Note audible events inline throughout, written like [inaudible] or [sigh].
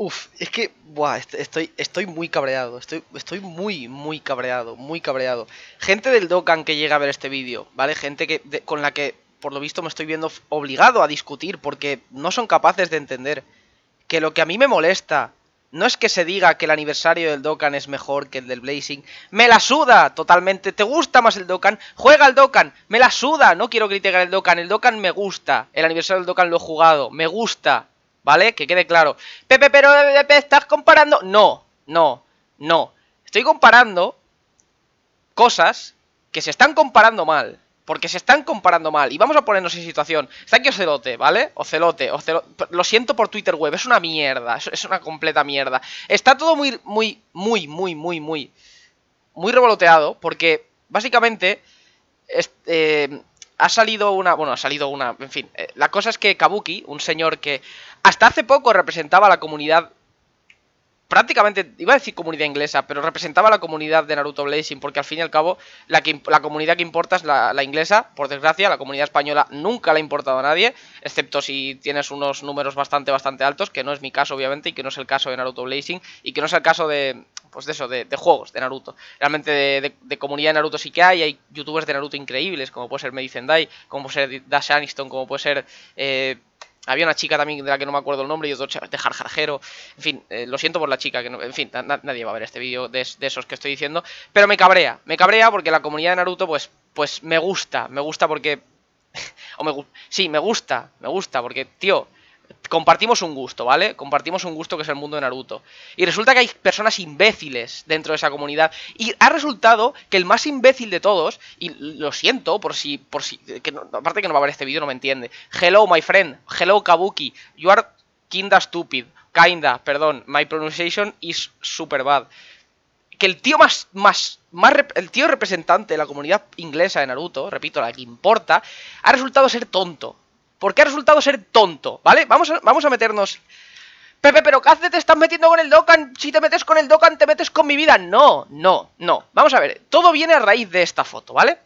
Uf, es que, buah, estoy, estoy muy cabreado, estoy, estoy muy, muy cabreado, muy cabreado. Gente del Dokkan que llega a ver este vídeo, ¿vale? Gente que con la que, por lo visto, me estoy viendo obligado a discutir porque no son capaces de entender que lo que a mí me molesta no es que se diga que el aniversario del Dokkan es mejor que el del Blazing. ¡Me la suda! Totalmente. ¿Te gusta más el Dokkan? ¡Juega el Dokkan! ¡Me la suda! No quiero criticar el Dokkan. El Dokkan me gusta. El aniversario del Dokkan lo he jugado. Me gusta. ¿vale? Que quede claro. Pepe, pero Pepe, estás comparando... No, no, no. Estoy comparando cosas que se están comparando mal. Porque se están comparando mal. Y vamos a ponernos en situación. Está aquí Ocelote, ¿vale? Ocelote, Ocelote. Lo siento por Twitter web, es una mierda. Es una completa mierda. Está todo muy, muy, muy, muy, muy, muy... Muy revoloteado porque básicamente... Este, ha salido una, bueno, ha salido una, en fin, eh, la cosa es que Kabuki, un señor que hasta hace poco representaba a la comunidad prácticamente, iba a decir comunidad inglesa, pero representaba la comunidad de Naruto Blazing, porque al fin y al cabo la, comunidad que importa es la, inglesa, por desgracia, la comunidad española nunca la ha importado a nadie, excepto si tienes unos números bastante, bastante altos, que no es mi caso obviamente, y que no es el caso de Naruto Blazing, y que no es el caso de, pues de eso, de, juegos de Naruto. Realmente de, comunidad de Naruto sí que hay, hay youtubers de Naruto increíbles, como puede ser Medicendai, como puede ser Dash Aniston, como puede ser... Eh, había una chica también de la que no me acuerdo el nombre y otro de jarjarjero. En fin, eh, lo siento por la chica, que no, en fin, nadie va a ver este vídeo de, esos que estoy diciendo. Pero me cabrea, me cabrea porque la comunidad de Naruto, pues, pues me gusta, me gusta porque... [laughs] me, sí, me gusta, me gusta porque, tío, compartimos un gusto, ¿vale? Compartimos un gusto que es el mundo de Naruto. Y resulta que hay personas imbéciles dentro de esa comunidad. Y ha resultado que el más imbécil de todos, y lo siento por si. Por si aparte que no va a ver este vídeo, no me entiende. Hello, my friend. Hello, Kabuki. You are kinda stupid. Kinda, perdón. My pronunciation is super bad. Que el tío más. más, más el tío representante de la comunidad inglesa de Naruto, repito, la que importa, ha resultado ser tonto. Porque ha resultado ser tonto, ¿vale? Vamos a, vamos a meternos. Pepe, pero ¿qué haces? Te estás metiendo con el Dokkan. Si te metes con el Dokkan, te metes con mi vida. No, no, no. Vamos a ver. Todo viene a raíz de esta foto, ¿vale?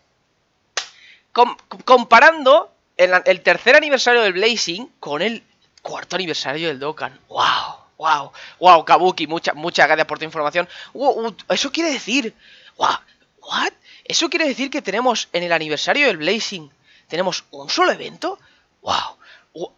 comparando el, tercer aniversario del Blazing con el cuarto aniversario del Dokkan. ¡Wow! ¡Wow! ¡Wow! Kabuki, muchas mucha gracias por tu información. eso quiere decir. ¡Wow! ¿What? Eso quiere decir que tenemos en el aniversario del Blazing. Tenemos un solo evento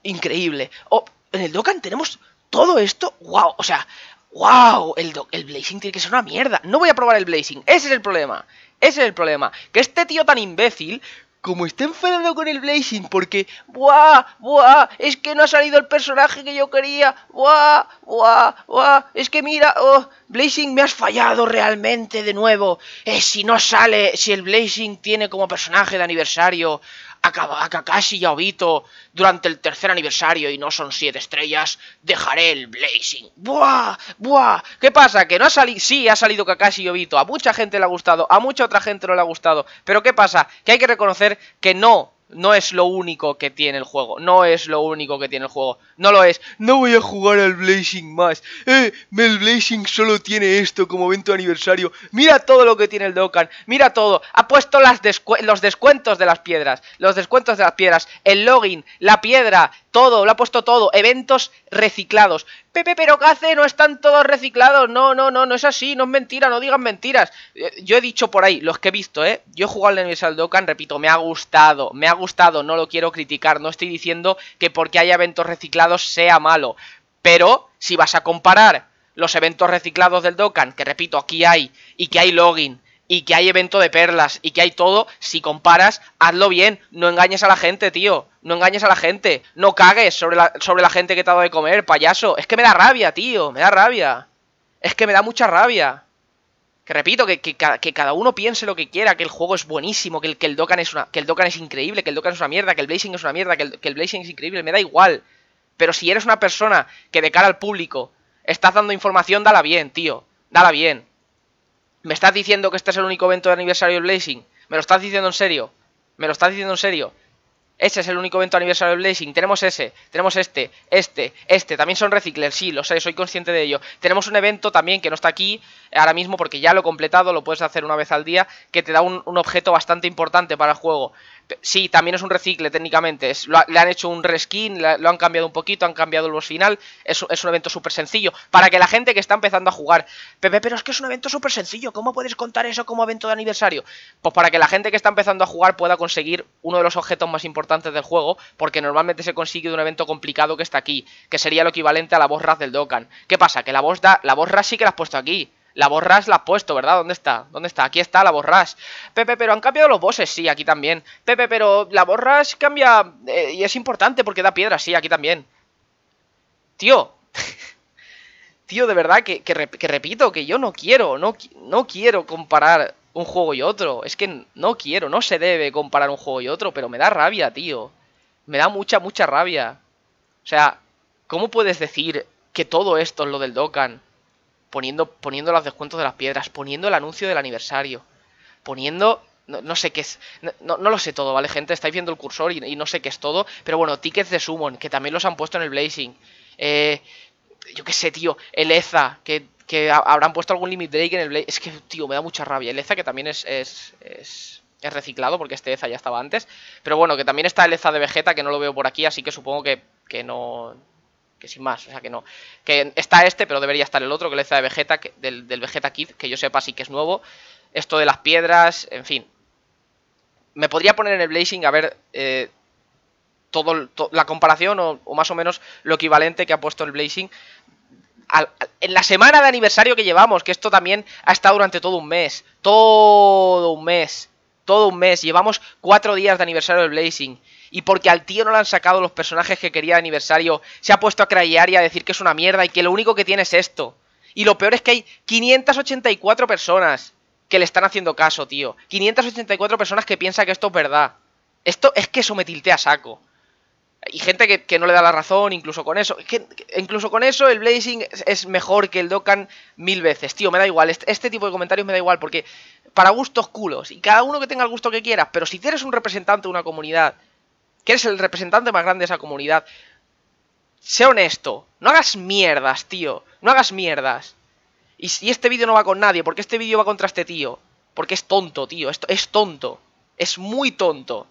increíble. Oh, en el Dokkan tenemos todo esto, wow, o sea, wow, el, el Blazing tiene que ser una mierda. No voy a probar el Blazing, ese es el problema, ese es el problema. Que este tío tan imbécil como está enfadado con el Blazing porque, wow, wow, Es que no ha salido el personaje que yo quería, wow, wow, wow, Es que mira, oh, Blazing me has fallado realmente de nuevo. es eh, si no sale, si el Blazing tiene como personaje de aniversario a Kakashi y Obito durante el tercer aniversario y no son siete estrellas, dejaré el Blazing. ¡Buah! ¡Buah! ¿Qué pasa? Que no ha salido... Sí, ha salido Kakashi y Obito. A mucha gente le ha gustado, a mucha otra gente no le ha gustado. Pero ¿qué pasa? Que hay que reconocer que no no es lo único que tiene el juego. No es lo único que tiene el juego. No lo es. No voy a jugar al Blazing más. Eh, el Blazing solo tiene esto como evento aniversario. Mira todo lo que tiene el Dokkan. Mira todo. Ha puesto los descuentos de las piedras. Los descuentos de las piedras. El login. La piedra. Todo. Lo ha puesto todo. Eventos reciclados. Pepe, pero ¿qué hace? No están todos reciclados. No, no, no, no es así. No es mentira, no digan mentiras. Eh, yo he dicho por ahí, los que he visto, ¿eh? Yo he jugado al Universal al Dokkan, repito, me ha gustado. Me ha gustado, no lo quiero criticar. No estoy diciendo que porque haya eventos reciclados sea malo. Pero si vas a comparar los eventos reciclados del Dokkan, que repito, aquí hay, y que hay login, y que hay evento de perlas, y que hay todo, si comparas, hazlo bien. No engañes a la gente, tío. No engañes a la gente. No cagues sobre la, sobre la gente que te ha dado de comer, payaso. Es que me da rabia, tío. Me da rabia. Es que me da mucha rabia. Que repito, que, cada uno piense lo que quiera, que el juego es buenísimo, que el, que el Dokkan es una. Que el es increíble, que el Dokkan es una mierda, que el Blazing es una mierda, que el, que el Blazing es increíble, me da igual. Pero si eres una persona que de cara al público estás dando información, dala bien, tío. Dala bien. ¿Me estás diciendo que este es el único evento de aniversario del Blazing? ¿Me lo estás diciendo en serio? ¿Me lo estás diciendo en serio? Ese es el único evento aniversario de Blazing. Tenemos ese, tenemos este, este, este. También son reciclers, sí, lo sé, soy consciente de ello. Tenemos un evento también que no está aquí ahora mismo porque ya lo he completado, lo puedes hacer una vez al día, que te da un, un objeto bastante importante para el juego. Sí, también es un recicle técnicamente. le han hecho un reskin, lo han cambiado un poquito, han cambiado el boss final. Es, un evento súper sencillo. Para que la gente que está empezando a jugar, Pepe, pero es que es un evento súper sencillo. ¿Cómo puedes contar eso como evento de aniversario? Pues para que la gente que está empezando a jugar pueda conseguir uno de los objetos más importantes del juego, porque normalmente se consigue de un evento complicado que está aquí, que sería lo equivalente a la voz Raz del Dokkan. ¿Qué pasa? Que la voz da, la boss sí que la has puesto aquí. La borras la has puesto, ¿verdad? ¿Dónde está? ¿Dónde está? Aquí está la borras. Pepe, pero han cambiado los bosses, sí, aquí también. Pepe, pero la borras cambia eh, y es importante porque da piedra, sí, aquí también. Tío. [laughs] Tío, de verdad, que, repito, que yo no quiero, no, no quiero comparar un juego y otro. Es que no quiero, no se debe comparar un juego y otro, pero me da rabia, tío. Me da mucha, mucha rabia. O sea, ¿cómo puedes decir que todo esto es lo del Dokkan? poniendo, los descuentos de las piedras, poniendo el anuncio del aniversario, poniendo... No, sé qué es, no, lo sé todo, ¿vale, gente? Estáis viendo el cursor y, no sé qué es todo, pero bueno, tickets de Summon, que también los han puesto en el Blazing. Eh, yo qué sé, tío, Eleza, que, habrán puesto algún Limit Drake en el Blazing. Es que, tío, me da mucha rabia. Eleza, que también es, es, es reciclado porque este EZA ya estaba antes. Pero bueno, que también está Eleza de Vegeta que no lo veo por aquí, así que supongo que, que no, que sin más, o sea que no. Que está este, pero debería estar el otro, que le de Vegeta, del, Vegeta Kid, que yo sepa sí que es nuevo. Esto de las piedras, en fin. Me podría poner en el Blazing a ver eh, todo, la comparación o, más o menos lo equivalente que ha puesto el Blazing en la semana de aniversario que llevamos, que esto también ha estado durante todo un mes. Todo un mes. Todo un mes. Llevamos cuatro días de aniversario del Blazing y porque al tío no le han sacado los personajes que quería de aniversario, se ha puesto a crayar y a decir que es una mierda y que lo único que tiene es esto. Y lo peor es que hay 584 personas que le están haciendo caso, tío. 584 personas que piensan que esto es verdad. Esto es que eso me tiltea a saco. Y gente que, no le da la razón, incluso con eso. incluso con eso, el Blazing es mejor que el Dokkan mil veces. Tío, me da igual. Este, este, tipo de comentarios me da igual, porque para gustos culos. Y cada uno que tenga el gusto que quiera. Pero si eres un representante de una comunidad que eres el representante más grande de esa comunidad. Sea honesto, no hagas mierdas, tío, no hagas mierdas. Y, si este vídeo no va con nadie, porque este vídeo va contra este tío. Porque es tonto, tío, es tonto. Es muy tonto.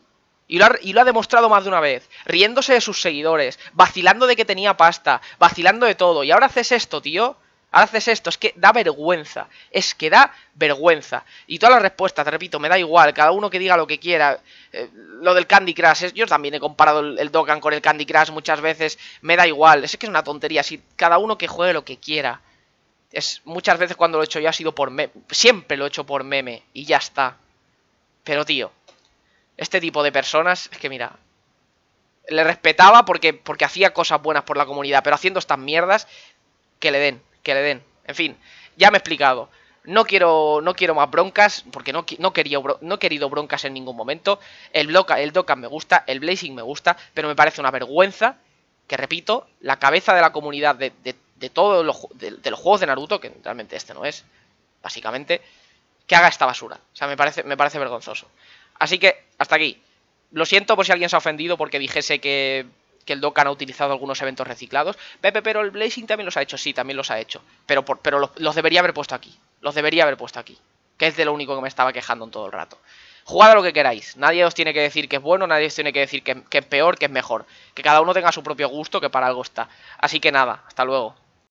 Y y lo, ha, demostrado más de una vez, riéndose de sus seguidores, vacilando de que tenía pasta, vacilando de todo. Y ahora haces esto, tío haces esto, es que da vergüenza, es que da vergüenza. Y todas las respuestas, te repito, me da igual, cada uno que diga lo que quiera. Eh, lo del Candy Crush, yo también he comparado el, Dokkan con el Candy Crush muchas veces, me da igual, es que es una tontería, si cada uno que juegue lo que quiera. Es, muchas veces cuando lo he hecho yo ha sido por meme, siempre lo he hecho por meme y ya está. Pero tío, este tipo de personas, es que mira, le respetaba porque, porque hacía cosas buenas por la comunidad, pero haciendo estas mierdas, que le den que le den. En fin, ya me he explicado. No quiero, no quiero más broncas, porque no, no, quería, no he querido broncas en ningún momento. El, bloca, el Dokkan me gusta, el Blazing me gusta, pero me parece una vergüenza que, repito, la cabeza de la comunidad de, de, todos los del los juegos de Naruto, que realmente este no es, básicamente, que haga esta basura. O sea, me parece, me parece vergonzoso. Así que, hasta aquí. Lo siento por si alguien se ha ofendido porque dijese que que el Dokkan ha utilizado algunos eventos reciclados. Pepe, pero el Blazing también los ha hecho, sí, también los ha hecho. Pero, pero los, debería haber puesto aquí. Los debería haber puesto aquí. Que es de lo único que me estaba quejando en todo el rato. Jugad lo que queráis. Nadie os tiene que decir que es bueno, nadie os tiene que decir que, que es peor, que es mejor. Que cada uno tenga su propio gusto, que para algo está. Así que nada, hasta luego.